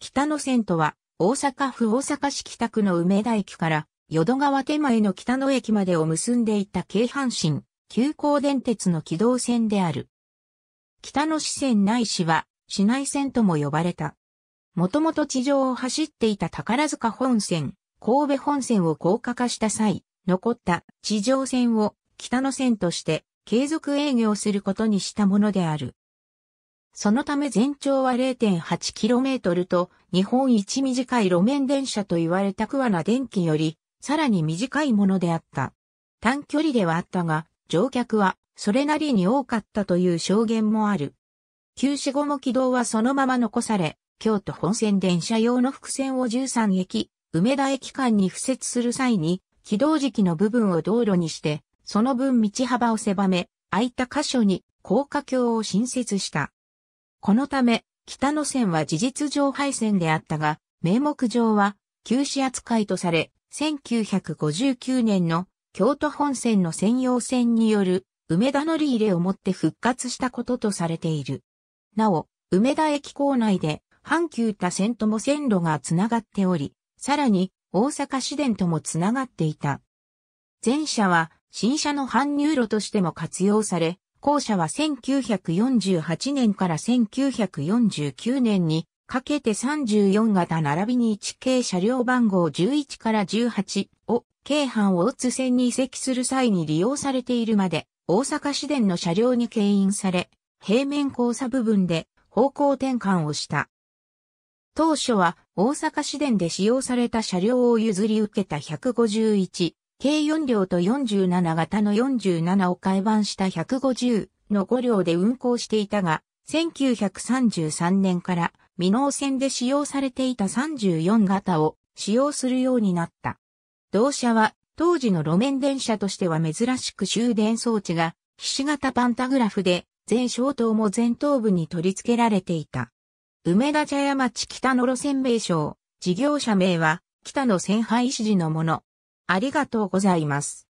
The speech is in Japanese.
北野線とは、大阪府大阪市北区の梅田駅から、淀川手前の北野駅までを結んでいた京阪神、急行電鉄の軌道線である。北野市線内市は、市内線とも呼ばれた。もともと地上を走っていた宝塚本線、神戸本線を高架化した際、残った地上線を北野線として継続営業することにしたものである。そのため全長は 0.8km と日本一短い路面電車と言われた桑名電気よりさらに短いものであった。短距離ではあったが、乗客はそれなりに多かったという証言もある。休止後も軌道はそのまま残され、京都本線電車用の伏線を13駅、梅田駅間に敷設する際に、軌道時期の部分を道路にして、その分道幅を狭め、空いた箇所に高架橋を新設した。このため、北野線は事実上廃線であったが、名目上は休止扱いとされ、1959年の京都本線の専用線による梅田乗り入れをもって復活したこととされている。なお、梅田駅構内で阪急多線とも線路がつながっており、さらに大阪市電ともつながっていた。前者は新車の搬入路としても活用され、校舎は1948年から1949年にかけて34型並びに1系車両番号11から18を京阪大津線に移籍する際に利用されているまで大阪市電の車両に牽引され平面交差部分で方向転換をした。当初は大阪市電で使用された車両を譲り受けた151計4両と47型の47を改版した150の5両で運行していたが、1933年から未納線で使用されていた34型を使用するようになった。同社は当時の路面電車としては珍しく終電装置が菱形パンタグラフで全小灯も前頭部に取り付けられていた。梅田茶屋町北の路線名称、事業者名は北の線廃指示のもの。ありがとうございます。